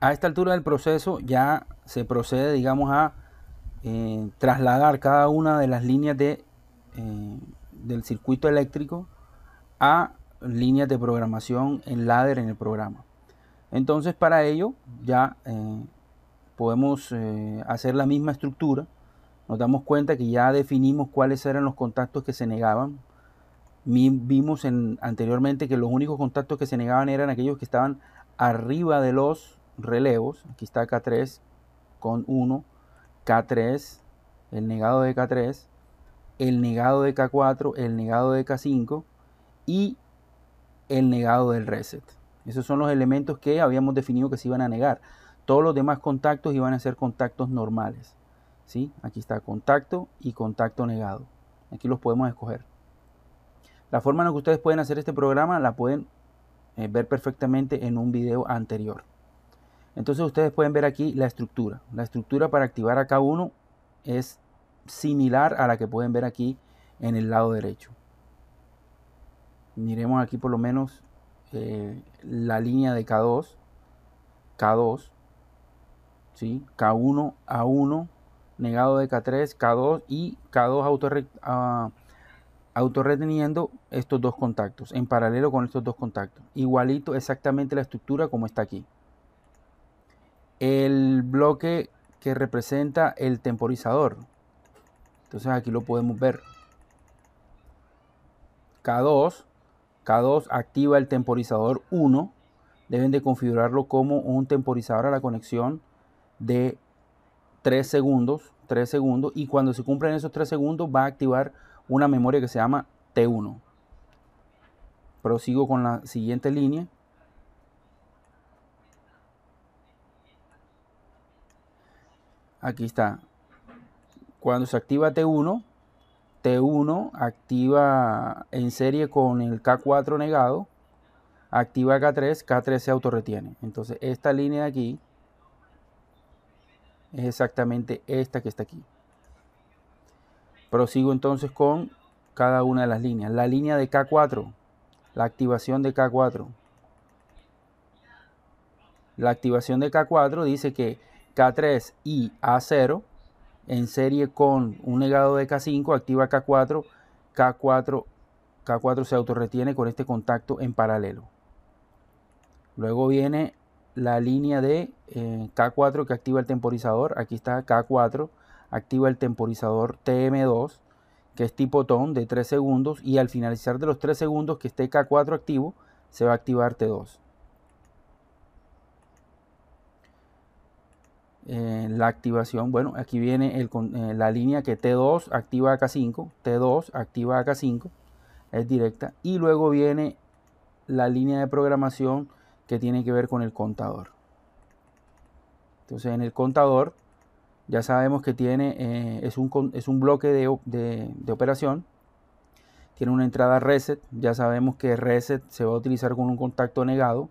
A esta altura del proceso ya se procede, digamos, a eh, trasladar cada una de las líneas de, eh, del circuito eléctrico a líneas de programación en ladder en el programa. Entonces para ello ya eh, podemos hacer la misma estructura nos damos cuenta que ya definimos cuáles eran los contactos que se negaban. Vimos anteriormente que los únicos contactos que se negaban eran aquellos que estaban arriba de los relevos. Aquí está K3 con 1, K3, el negado de K3, el negado de K4, el negado de K5 y el negado del reset. Esos son los elementos que habíamos definido que se iban a negar. Todos los demás contactos iban a ser contactos normales. ¿sí? Aquí está contacto y contacto negado. Aquí los podemos escoger. La forma en la que ustedes pueden hacer este programa la pueden eh, ver perfectamente en un video anterior. Entonces ustedes pueden ver aquí la estructura. La estructura para activar a K1 es similar a la que pueden ver aquí en el lado derecho. Miremos aquí por lo menos eh, la línea de K2, K2, ¿sí? K1 a 1 negado de K3, K2 y K2 ah, autorreteniendo estos dos contactos, en paralelo con estos dos contactos. Igualito exactamente la estructura como está aquí. El bloque que representa el temporizador. Entonces aquí lo podemos ver. K2, K2 activa el temporizador 1. Deben de configurarlo como un temporizador a la conexión de 3 segundos, 3 segundos, y cuando se cumplen esos 3 segundos va a activar una memoria que se llama T1. Prosigo con la siguiente línea. Aquí está. Cuando se activa T1, T1 activa en serie con el K4 negado, activa K3, K3 se autorretiene. Entonces esta línea de aquí es exactamente esta que está aquí. Prosigo entonces con cada una de las líneas. La línea de K4, la activación de K4. La activación de K4 dice que K3 y A0 en serie con un negado de K5 activa K4, K4, K4 se autorretiene con este contacto en paralelo. Luego viene la línea de eh, K4 que activa el temporizador. Aquí está K4, activa el temporizador TM2, que es tipo tone de 3 segundos. Y al finalizar de los 3 segundos que esté K4 activo, se va a activar T2. la activación, bueno, aquí viene eh, la línea que T2 activa K5, T2 activa K5, es directa. Y luego viene la línea de programación que tiene que ver con el contador. Entonces en el contador ya sabemos que tiene, eh, es, un, bloque de, operación, tiene una entrada reset, ya sabemos que reset se va a utilizar con un contacto negado,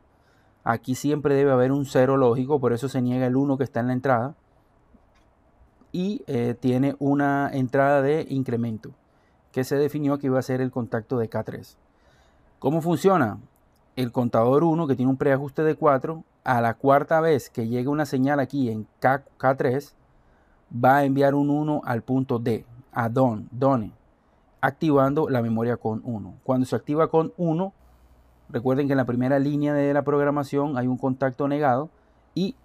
aquí siempre debe haber un cero lógico, por eso se niega el 1 que está en la entrada, y eh, tiene una entrada de incremento, que se definió que iba a ser el contacto de K3. ¿Cómo funciona? el contador 1 que tiene un preajuste de 4, a la cuarta vez que llegue una señal aquí en K, 3 va a enviar un 1 al punto D, a DON, DONE, activando la memoria con 1. Cuando se activa con 1, recuerden que en la primera línea de la programación hay un contacto negado y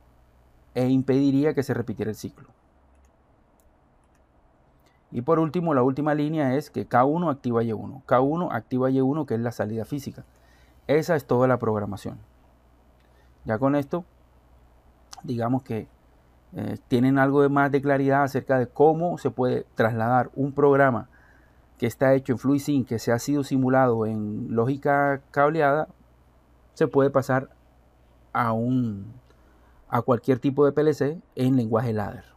e impediría que se repitiera el ciclo. Y por último, la última línea es que K1 activa Y1. K1 activa Y1 que es la salida física. Esa es toda la programación. Ya con esto, digamos que eh, tienen algo de más de claridad acerca de cómo se puede trasladar un programa que está hecho en FluidSync, que se ha sido simulado en lógica cableada, se puede pasar a a cualquier tipo de PLC en lenguaje ladder.